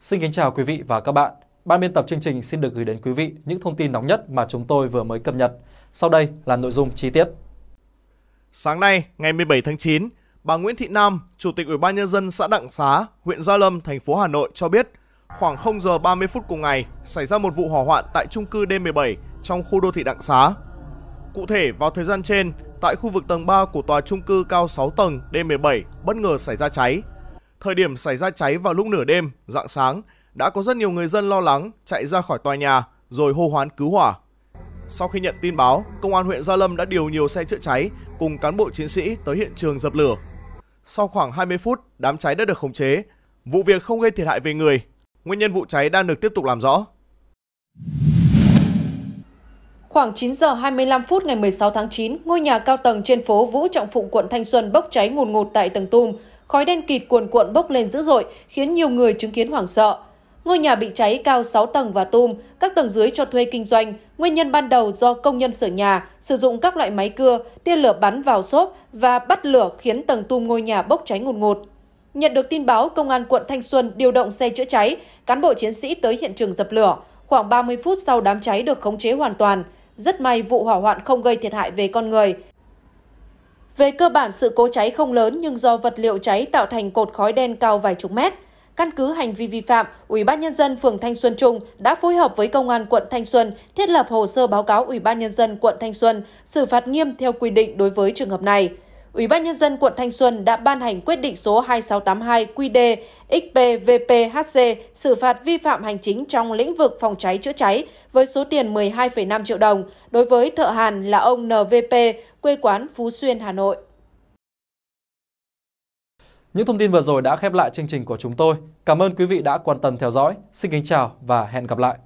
Xin kính chào quý vị và các bạn. Ban biên tập chương trình xin được gửi đến quý vị những thông tin nóng nhất mà chúng tôi vừa mới cập nhật. Sau đây là nội dung chi tiết. Sáng nay, ngày 17 tháng 9, bà Nguyễn Thị Nam, Chủ tịch Ủy ban nhân dân xã Đặng Xá, huyện Gia Lâm, thành phố Hà Nội cho biết, khoảng 0 giờ 30 phút cùng ngày xảy ra một vụ hỏa hoạn tại trung cư D17 trong khu đô thị Đặng Xá. Cụ thể, vào thời gian trên, tại khu vực tầng 3 của tòa trung cư cao 6 tầng D17 bất ngờ xảy ra cháy, Thời điểm xảy ra cháy vào lúc nửa đêm, rạng sáng, đã có rất nhiều người dân lo lắng chạy ra khỏi tòa nhà rồi hô hoán cứu hỏa. Sau khi nhận tin báo, công an huyện Gia Lâm đã điều nhiều xe chữa cháy cùng cán bộ chiến sĩ tới hiện trường dập lửa. Sau khoảng 20 phút, đám cháy đã được khống chế. Vụ việc không gây thiệt hại về người. Nguyên nhân vụ cháy đang được tiếp tục làm rõ. Khoảng 9 giờ 25 phút ngày 16 tháng 9, ngôi nhà cao tầng trên phố Vũ Trọng Phụng, quận Thanh Xuân bốc cháy ngùn ngụt tại tầng tum. Khói đen kịt cuồn cuộn bốc lên dữ dội, khiến nhiều người chứng kiến hoảng sợ. Ngôi nhà bị cháy cao 6 tầng và tum, các tầng dưới cho thuê kinh doanh. Nguyên nhân ban đầu do công nhân sửa nhà sử dụng các loại máy cưa, tia lửa bắn vào xốp và bắt lửa khiến tầng tum ngôi nhà bốc cháy ngột ngụt. Nhận được tin báo, Công an quận Thanh Xuân điều động xe chữa cháy, cán bộ chiến sĩ tới hiện trường dập lửa. Khoảng 30 phút sau đám cháy được khống chế hoàn toàn. Rất may vụ hỏa hoạn không gây thiệt hại về con người. Về cơ bản, sự cố cháy không lớn nhưng do vật liệu cháy tạo thành cột khói đen cao vài chục mét. Căn cứ hành vi vi phạm, Ủy ban nhân dân phường Thanh Xuân Trung đã phối hợp với công an quận Thanh Xuân thiết lập hồ sơ báo cáo Ủy ban nhân dân quận Thanh Xuân xử phạt nghiêm theo quy định đối với trường hợp này. Ủy ban Nhân dân quận Thanh Xuân đã ban hành quyết định số 2682 QD XPVPHC xử phạt vi phạm hành chính trong lĩnh vực phòng cháy chữa cháy với số tiền 12,5 triệu đồng đối với thợ hàn là ông NVP, quê quán Phú Xuyên, Hà Nội. Những thông tin vừa rồi đã khép lại chương trình của chúng tôi. Cảm ơn quý vị đã quan tâm theo dõi. Xin kính chào và hẹn gặp lại.